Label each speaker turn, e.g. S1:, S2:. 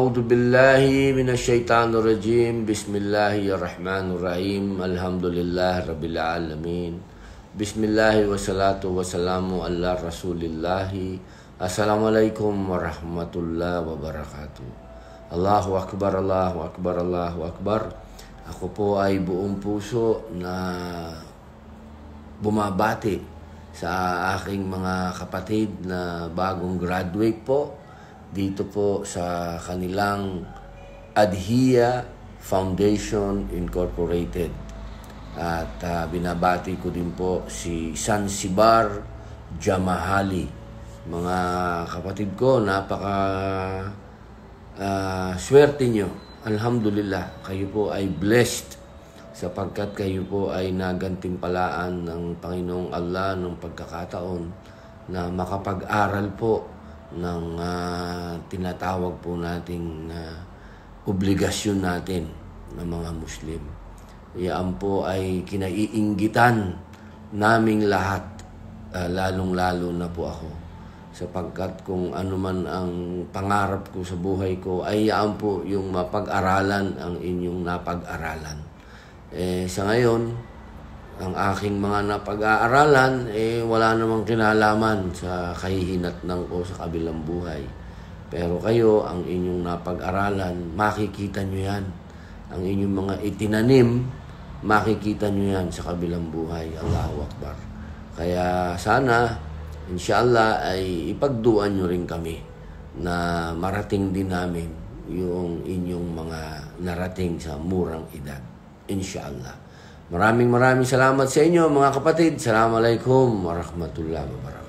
S1: أعوذ بالله من الشيطان الرجيم بسم الله الرحمن الرحيم الحمد لله رب العالمين بسم الله والصلاة والسلام على رسول الله السلام عليكم ورحمة الله وبركاته Allahu Akbar, Allahu Akbar, Allahu Akbar Ako po ay buong puso na bumabati sa aking mga kapatid na bagong graduate po dito po sa kanilang Adhia Foundation Incorporated. At uh, binabati ko din po si San Sibar Jamahali. Mga kapatid ko, napaka uh, swerte nyo. Alhamdulillah, kayo po ay blessed sapagkat kayo po ay nagantimpalaan ng Panginoong Allah ng pagkakataon na makapag-aral po ng uh, tinatawag po nating uh, obligasyon natin ng mga Muslim. Iyan po ay kinaiinggitan naming lahat, uh, lalong-lalo na po ako. Sapagkat kung ano man ang pangarap ko sa buhay ko, ay iyan po yung mapag-aralan ang inyong napag-aralan. Eh, sa ngayon, ang aking mga napag-aaralan eh wala namang kinalaman sa kahihinatnan ko sa kabilang buhay. Pero kayo, ang inyong napag-aralan, makikita nyo yan. Ang inyong mga itinanim, makikita nyo yan sa kabilang buhay. Allahu Akbar. Kaya sana, inshallah, ay ipagduan nyo rin kami na marating din namin yung inyong mga narating sa murang edad. Inshallah. Maraming maraming salamat sa inyo mga kapatid. Assalamualaikum warahmatullahi wabarakatuh.